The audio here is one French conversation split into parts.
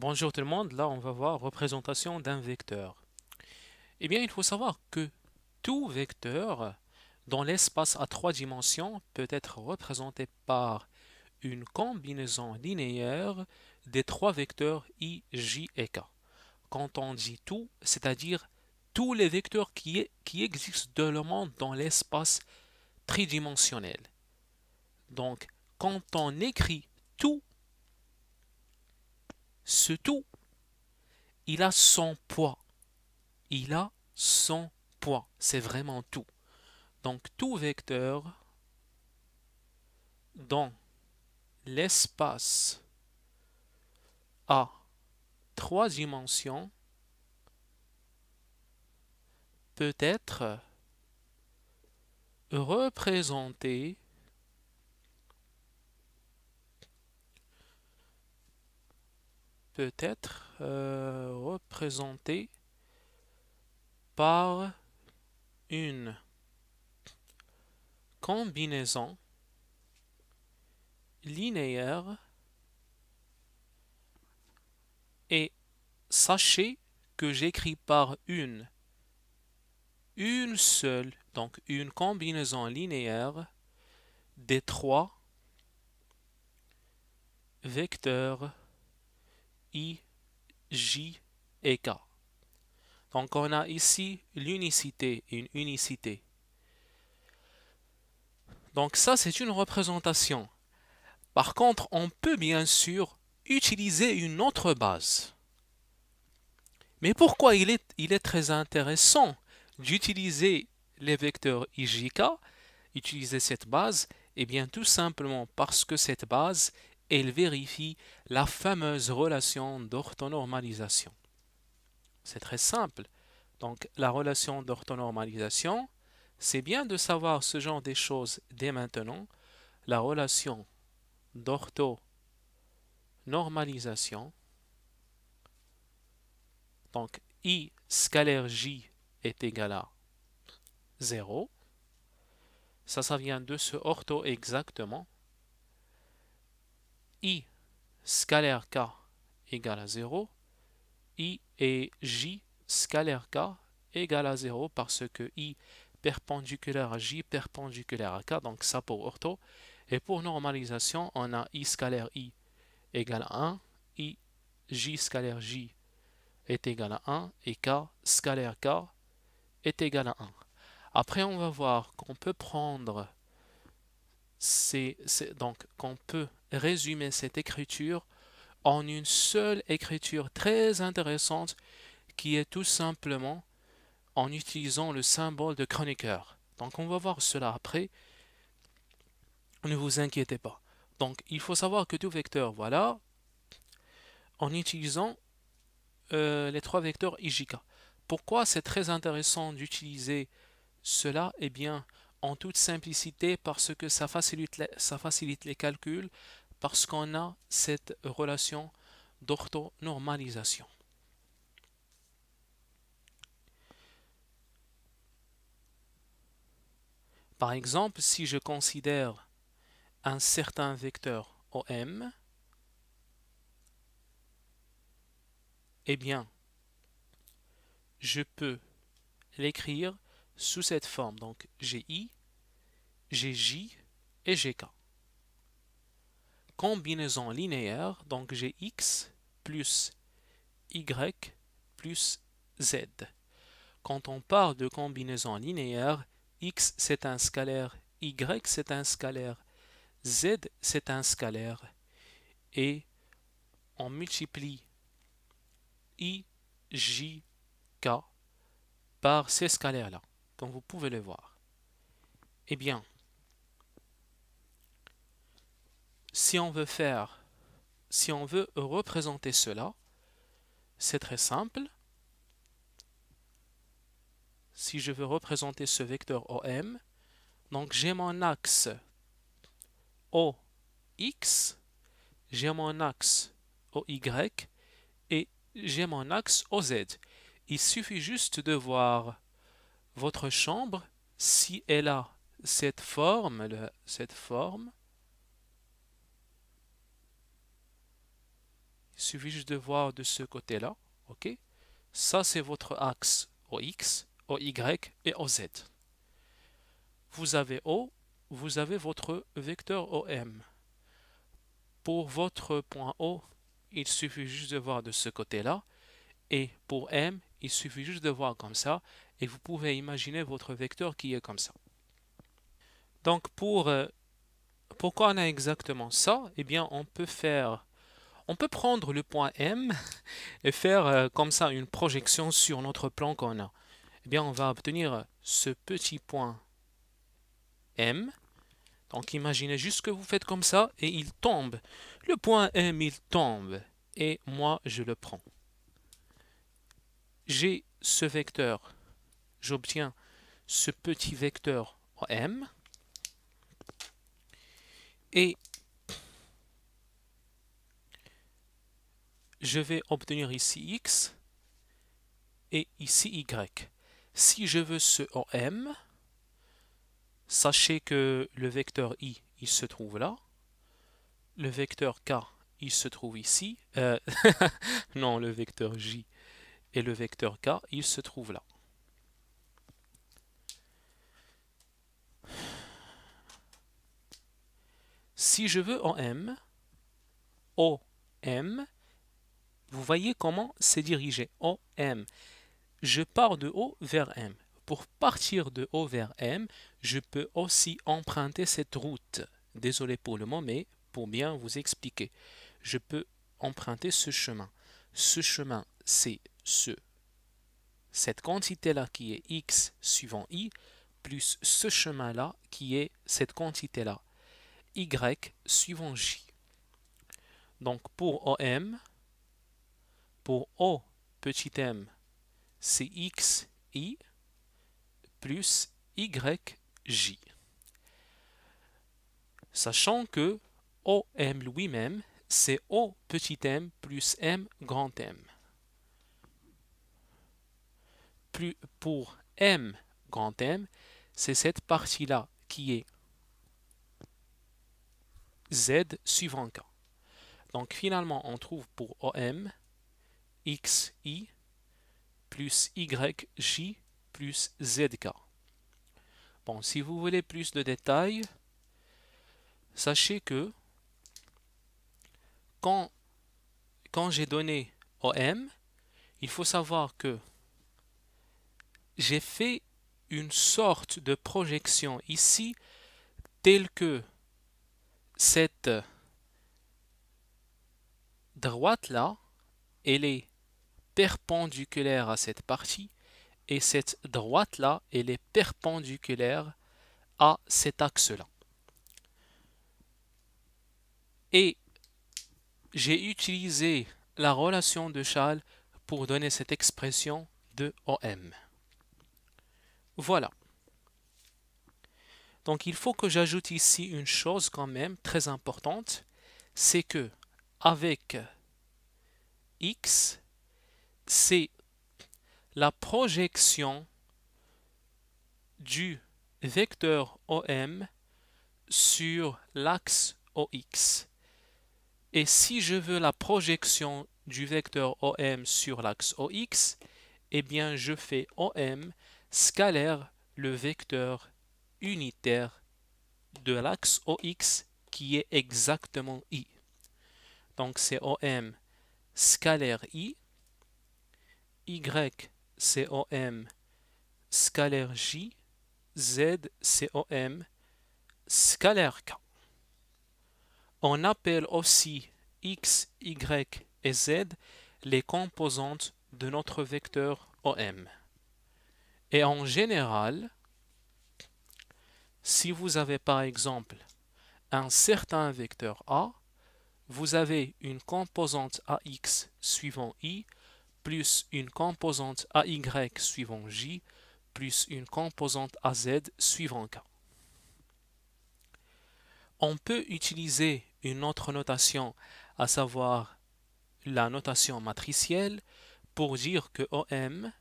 Bonjour tout le monde, là on va voir représentation d'un vecteur. Eh bien il faut savoir que tout vecteur dans l'espace à trois dimensions peut être représenté par une combinaison linéaire des trois vecteurs i, j et k. Quand on dit tout, c'est-à-dire tous les vecteurs qui, qui existent dans le monde dans l'espace tridimensionnel. Donc quand on écrit tout ce tout. Il a son poids. Il a son poids. C'est vraiment tout. Donc tout vecteur dans l'espace à trois dimensions peut être représenté être euh, représenté par une combinaison linéaire et sachez que j'écris par une une seule, donc une combinaison linéaire des trois vecteurs I, J et K. Donc on a ici l'unicité une unicité. Donc ça c'est une représentation. Par contre, on peut bien sûr utiliser une autre base. Mais pourquoi il est, très intéressant d'utiliser les vecteurs K, utiliser cette base Eh bien tout simplement parce que cette base elle vérifie la fameuse relation d'orthonormalisation. C'est très simple. Donc la relation d'orthonormalisation, c'est bien de savoir ce genre de choses dès maintenant. La relation d'orthonormalisation, donc I scalaire J est égal à 0. Ça, ça vient de ce ortho exactement i scalaire k égale à 0, i et j scalaire k égale à 0 parce que i perpendiculaire à j perpendiculaire à k, donc ça pour ortho. Et pour normalisation, on a i scalaire i égale à 1, i j scalaire j est égal à 1 et k scalaire k est égal à 1. Après, on va voir qu'on peut prendre donc qu'on peut résumer cette écriture en une seule écriture très intéressante qui est tout simplement en utilisant le symbole de chroniqueur. Donc on va voir cela après. Ne vous inquiétez pas. Donc il faut savoir que tout vecteur, voilà, en utilisant euh, les trois vecteurs IJK. Pourquoi c'est très intéressant d'utiliser cela Eh bien, en toute simplicité parce que ça facilite, ça facilite les calculs, parce qu'on a cette relation d'orthonormalisation. Par exemple, si je considère un certain vecteur OM, eh bien, je peux l'écrire sous cette forme. Donc j'ai GJ et GK. Combinaison linéaire, donc x plus Y plus Z. Quand on parle de combinaison linéaire, X c'est un scalaire, Y c'est un scalaire, Z c'est un scalaire. Et on multiplie I, J, K par ces scalaires-là. Donc vous pouvez le voir. Eh bien, si on veut faire, si on veut représenter cela, c'est très simple. Si je veux représenter ce vecteur OM, donc j'ai mon axe OX, j'ai mon axe OY et j'ai mon axe OZ. Il suffit juste de voir votre chambre, si elle a cette forme, cette forme, il suffit juste de voir de ce côté-là, ok Ça, c'est votre axe OX, OY et OZ. Vous avez O, vous avez votre vecteur OM. Pour votre point O, il suffit juste de voir de ce côté-là, et pour M, il suffit juste de voir comme ça, et vous pouvez imaginer votre vecteur qui est comme ça. Donc pour euh, pourquoi on a exactement ça Eh bien on peut faire on peut prendre le point M et faire euh, comme ça une projection sur notre plan qu'on a. Eh bien on va obtenir ce petit point M. Donc imaginez juste que vous faites comme ça et il tombe. Le point M il tombe et moi je le prends. J'ai ce vecteur j'obtiens ce petit vecteur OM, M. Et je vais obtenir ici X et ici Y. Si je veux ce OM, sachez que le vecteur I, il se trouve là. Le vecteur K, il se trouve ici. Euh, non, le vecteur J et le vecteur K, il se trouve là. si je veux OM, O-M, vous voyez comment c'est dirigé, O-M. Je pars de O vers M. Pour partir de O vers M, je peux aussi emprunter cette route. Désolé pour le mot, mais pour bien vous expliquer. Je peux emprunter ce chemin. Ce chemin, c'est ce. Cette quantité-là qui est x suivant i, plus ce chemin-là qui est cette quantité-là. Y suivant J. Donc pour OM, pour O petit m, c'est i plus j. Sachant que OM lui-même, c'est O petit m plus M grand M. Plus pour M grand M, c'est cette partie-là qui est Z suivant K. Donc finalement, on trouve pour OM XI plus YJ plus ZK. Bon, si vous voulez plus de détails, sachez que quand, quand j'ai donné OM, il faut savoir que j'ai fait une sorte de projection ici telle que cette droite-là, elle est perpendiculaire à cette partie, et cette droite-là, elle est perpendiculaire à cet axe-là. Et j'ai utilisé la relation de Schall pour donner cette expression de OM. Voilà. Donc il faut que j'ajoute ici une chose quand même très importante, c'est que avec x, c'est la projection du vecteur OM sur l'axe OX. Et si je veux la projection du vecteur OM sur l'axe OX, eh bien je fais OM scalaire le vecteur unitaire de l'axe OX qui est exactement I. Donc c'est OM scalaire I, Y c'est OM scalaire J, Z c'est OM scalaire K. On appelle aussi X, Y et Z les composantes de notre vecteur OM. Et en général, si vous avez par exemple un certain vecteur A, vous avez une composante AX suivant I plus une composante AY suivant J plus une composante AZ suivant K. On peut utiliser une autre notation, à savoir la notation matricielle, pour dire que OM,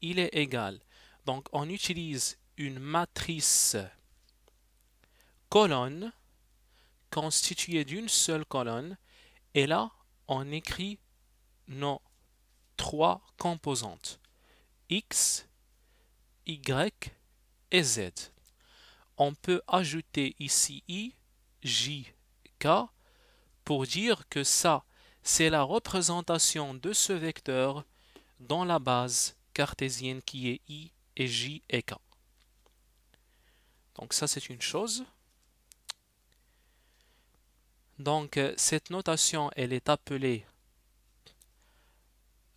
il est égal. Donc on utilise une matrice colonne constituée d'une seule colonne et là on écrit nos trois composantes x, y et z. On peut ajouter ici i, j, k pour dire que ça c'est la représentation de ce vecteur dans la base cartésienne qui est i et j et k. Donc ça, c'est une chose. Donc euh, cette notation, elle est appelée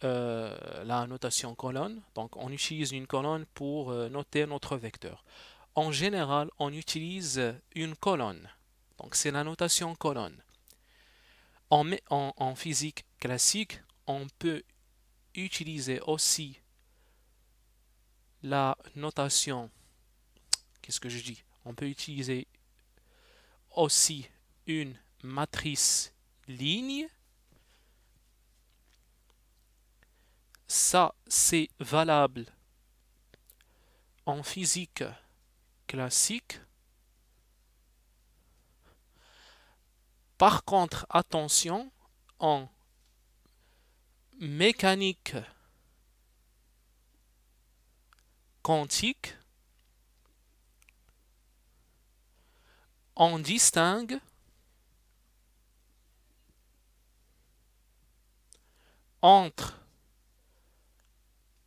euh, la notation colonne. Donc on utilise une colonne pour euh, noter notre vecteur. En général, on utilise une colonne. Donc c'est la notation colonne. En, en, physique classique, on peut utiliser aussi la notation Qu'est-ce que je dis On peut utiliser aussi une matrice ligne. Ça, c'est valable en physique classique. Par contre, attention, en mécanique quantique, on distingue entre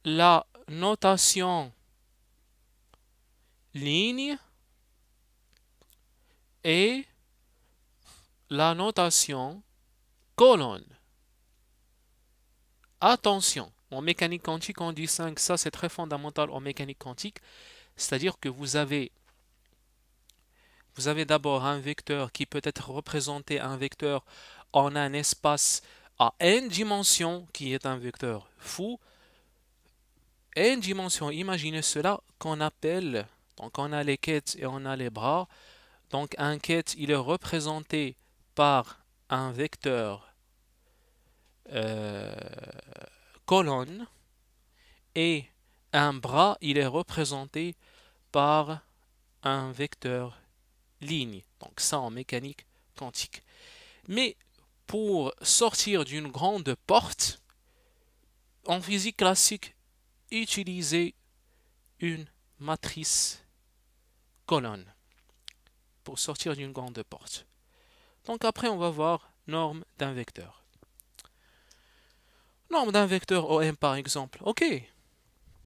la notation ligne et la notation colonne. Attention, en mécanique quantique, on distingue ça, c'est très fondamental en mécanique quantique, c'est-à-dire que vous avez vous avez d'abord un vecteur qui peut être représenté un vecteur en un espace à n dimensions qui est un vecteur fou. n dimensions, imaginez cela qu'on appelle, donc on a les quêtes et on a les bras. Donc un quête, il est représenté par un vecteur euh, colonne et un bras, il est représenté par un vecteur ligne Donc ça en mécanique quantique. Mais pour sortir d'une grande porte, en physique classique, utiliser une matrice colonne pour sortir d'une grande porte. Donc après, on va voir norme d'un vecteur. Norme d'un vecteur OM par exemple. Ok,